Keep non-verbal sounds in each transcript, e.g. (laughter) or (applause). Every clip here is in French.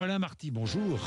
Voilà Marty, bonjour.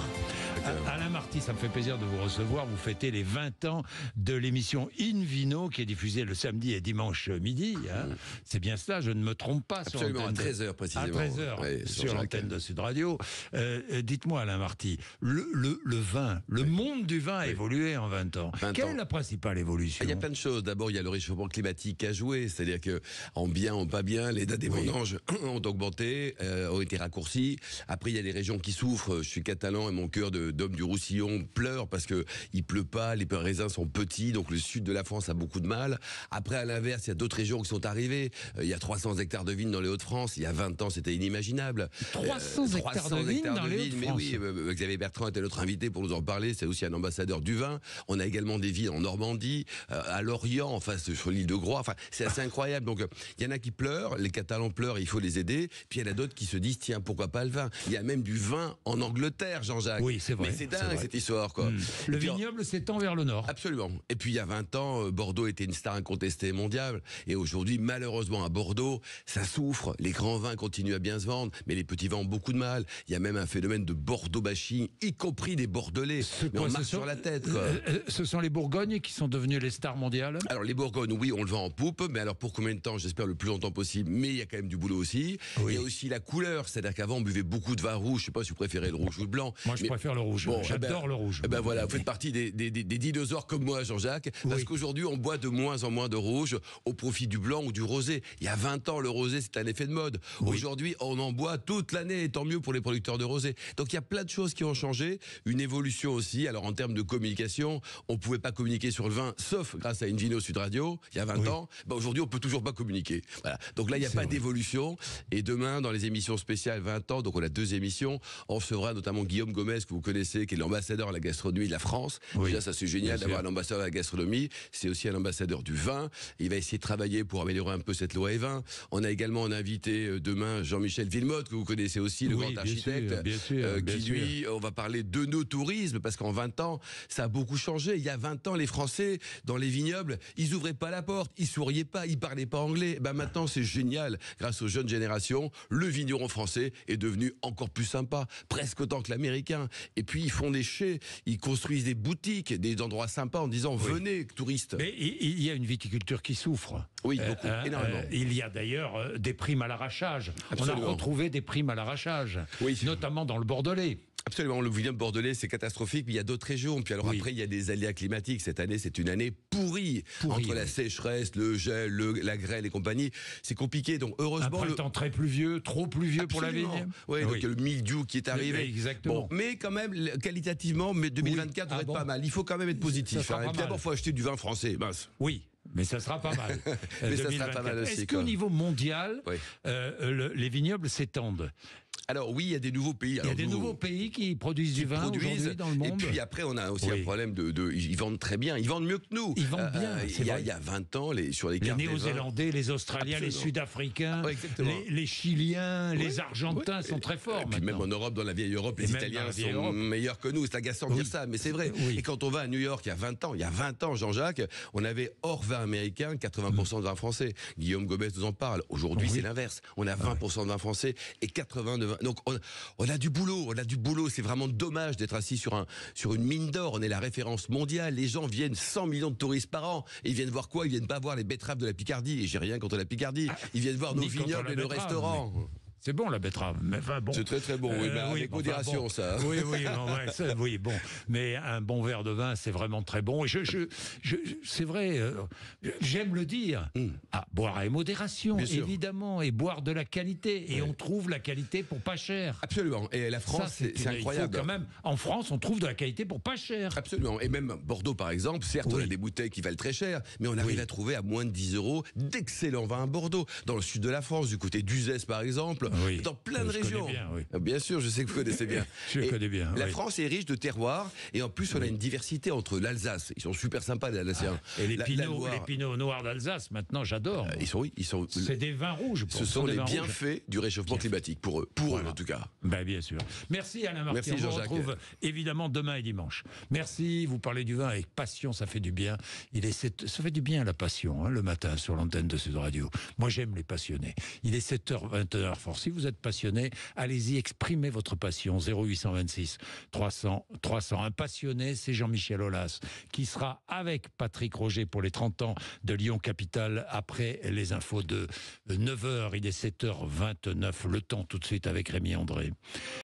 Alain Marty, ça me fait plaisir de vous recevoir. Vous fêtez les 20 ans de l'émission Vino, qui est diffusée le samedi et dimanche midi. Hein. Mmh. C'est bien cela, je ne me trompe pas. Absolument, à 13h précisément. À 13h, sur, l'antenne de Sud Radio. Euh, euh, dites-moi Alain Marty, le, vin, le monde du vin a évolué en 20 ans. Quelle est la principale évolution Il y a plein de choses. D'abord, il y a le réchauffement climatique à jouer, c'est-à-dire que en bien, en pas bien, les dates des vendanges (clears throat) ont augmenté, euh, ont été raccourcies. Après, il y a les régions qui souffrent. Je suis catalan et mon cœur de euh, d'hommes du Roussillon pleurent parce que il pleut pas, les raisins sont petits, donc le sud de la France a beaucoup de mal. Après, à l'inverse, il y a d'autres régions qui sont arrivées. Euh, il y a 300 hectares de vignes dans les Hauts-de-France. Il y a 20 ans, c'était inimaginable. 300, euh, hectares de vignes dans les Hauts-de-France. Mais oui, Xavier Bertrand était notre invité pour nous en parler. C'est aussi un ambassadeur du vin. On a également des villes en Normandie, à Lorient, en face sur l'île de Groix. c'est assez incroyable. Donc, il y en a qui pleurent. Les Catalans pleurent. Il faut les aider. Puis il y en a d'autres qui se disent tiens, pourquoi pas le vin Il y a même du vin en Angleterre, Jean-Jacques. C'est Mais c'est dingue cette histoire, quoi. Hmm. Le vignoble s'étend vers le nord. Absolument. Et puis il y a 20 ans, euh, Bordeaux était une star incontestée mondiale. Et aujourd'hui, malheureusement, à Bordeaux, ça souffre. Les grands vins continuent à bien se vendre, mais les petits vins ont beaucoup de mal. Il y a même un phénomène de Bordeaux bashing, y compris des Bordelais. Mais on marche sur la tête, quoi. Euh, euh, ce sont les Bourgognes qui sont devenus les stars mondiales Alors les Bourgognes, oui, on le vend en poupe, mais alors pour combien de temps J'espère le plus longtemps possible. Mais il y a quand même du boulot aussi. Il y a aussi la couleur, c'est-à-dire qu'avant on buvait beaucoup de vin rouge. Je sais pas si vous préférez le rouge ou le blanc. Moi, je préfère le rouge. Eh ben, J'adore le rouge. Eh ben voilà, vous faites partie des, des, des dinosaures comme moi, Jean-Jacques, parce qu'aujourd'hui, on boit de moins en moins de rouge au profit du blanc ou du rosé. Il y a 20 ans, le rosé, c'était un effet de mode. Aujourd'hui, on en boit toute l'année, et tant mieux pour les producteurs de rosé. Donc il y a plein de choses qui ont changé, une évolution aussi. Alors en termes de communication, on ne pouvait pas communiquer sur le vin, sauf grâce à une Sud Radio, il y a 20 ans. Bah, aujourd'hui, on peut toujours pas communiquer. Voilà. Donc là, il n'y a pas d'évolution. Et demain, dans les émissions spéciales 20 ans, donc on a deux émissions, on recevra notamment Guillaume Gomez, que vous connaissez connaissez, qui est l'ambassadeur de la gastronomie de la France. Déjà, ça c'est génial d'avoir un ambassadeur à la gastronomie. C'est aussi un ambassadeur du vin. Il va essayer de travailler pour améliorer un peu cette loi e vin. On a également en invité euh, demain Jean-Michel Villemotte, que vous connaissez aussi, le grand architecte, bien sûr, euh, qui lui, on va parler de nos tourismes, parce qu'en 20 ans, ça a beaucoup changé. Il y a 20 ans, les Français, dans les vignobles, ils ouvraient pas la porte, ils souriaient pas, ils parlaient pas anglais. Ben maintenant, c'est génial. Grâce aux jeunes générations, le vigneron français est devenu encore plus sympa, presque autant que l'américain. Et puis ils font des chais, ils construisent des boutiques, des endroits sympas en disant venez, touristes. Mais il y a une viticulture qui souffre. Oui, euh, beaucoup, hein, énormément. Euh, il y a d'ailleurs euh, des primes à l'arrachage. On a retrouvé des primes à l'arrachage, notamment dans le Bordelais. Absolument, le vignoble Bordelais, c'est catastrophique. Mais il y a d'autres régions. Puis alors après, il y a des aléas climatiques. Cette année, c'est une année pourrie, entre la sécheresse, le gel, la grêle et compagnie. C'est compliqué. Donc heureusement, après, le temps très pluvieux, trop pluvieux pour la vigne. oui, ah donc le mildiou qui est arrivé. Mais exactement. mais quand même, qualitativement, mais 2024 va être ah pas mal. Il faut quand même être positif. Hein. d'abord, faut acheter du vin français. Mince. Oui. Mais ça sera pas mal. (laughs) mais euh, mal Est-ce qu'au niveau mondial, euh, les vignobles s'étendent alors oui, il y a des nouveaux pays. il y a des nouveaux, pays qui produisent du vin aujourd'hui dans le monde. Et puis après, on a aussi un problème de, Ils vendent très bien, ils vendent mieux que nous. Ils vendent euh, bien. Euh, il, y a, il y, a 20 ans, les, sur les, les Néo-Zélandais, les Australiens, les Sud-Africains, les, Chiliens, les Argentins sont très forts. Et puis même en Europe, dans la vieille Europe, les Italiens sont meilleurs que nous. C'est agaçant de dire ça, mais c'est vrai. Et quand on va à New York il y a 20 ans, il y a 20 ans, Jean-Jacques, on avait hors vin américain 80% mm. de vin français. Guillaume Gobès nous en parle. Aujourd'hui, c'est l'inverse. On a 20% de vin français et 80% de vin donc on, a du boulot, on a du boulot. C'est vraiment dommage d'être assis sur sur une mine d'or. On est la référence mondiale. Les gens viennent 100 millions de touristes par an. Et ils viennent voir quoi Ils viennent pas voir les betteraves de la Picardie. Et j'ai rien contre la Picardie. Ils viennent voir nos vignobles et nos restaurants. C'est bon la betterave, mais enfin bon. C'est très très bon, oui, euh, avec modération ça. Hein. Oui, oui, oui, bon. Mais un bon verre de vin, c'est vraiment très bon. Et je, je, c'est vrai, euh, j'aime le dire. Hmm. Ah, boire avec modération, évidemment, et boire de la qualité. Et on trouve la qualité pour pas cher. Absolument. Et la France, c'est incroyable. quand même, en France, on trouve de la qualité pour pas cher. Absolument. Et même Bordeaux, par exemple, certes, on a des bouteilles qui valent très cher, mais on arrive à trouver à moins de 10 euros d'excellents vins à Bordeaux. Dans le sud de la France, du côté d'Uzès, par exemple, dans plein de régions. Euh, bien, sûr, je sais que vous connaissez bien. (laughs) je connais bien. La France est riche de terroirs et en plus on a une diversité entre l'Alsace. Ils sont super sympas les Alsaciens. Ah, et les, pinots, noirs d'Alsace, maintenant j'adore. Euh, ils sont, ils sont. C'est des vins rouges. ce sont les bienfaits du réchauffement climatique pour eux, pour eux en tout cas. Ben, bien sûr. Merci Alain Martin. on se retrouve évidemment demain et dimanche. Merci. Vous parlez du vin avec passion, ça fait du bien. Il est ça fait du bien la passion hein, le matin sur l'antenne de cette radio. Moi j'aime les passionnés. Il est 7h, 20h forcément si vous êtes passionné, allez-y, exprimez votre passion. 0826 300 300. Un passionné, c'est Jean-Michel Aulas, qui sera avec Patrick Roger pour les 30 ans de Lyon Capital après les infos de 9h. Il est 7h29. Le temps tout de suite avec Rémi André.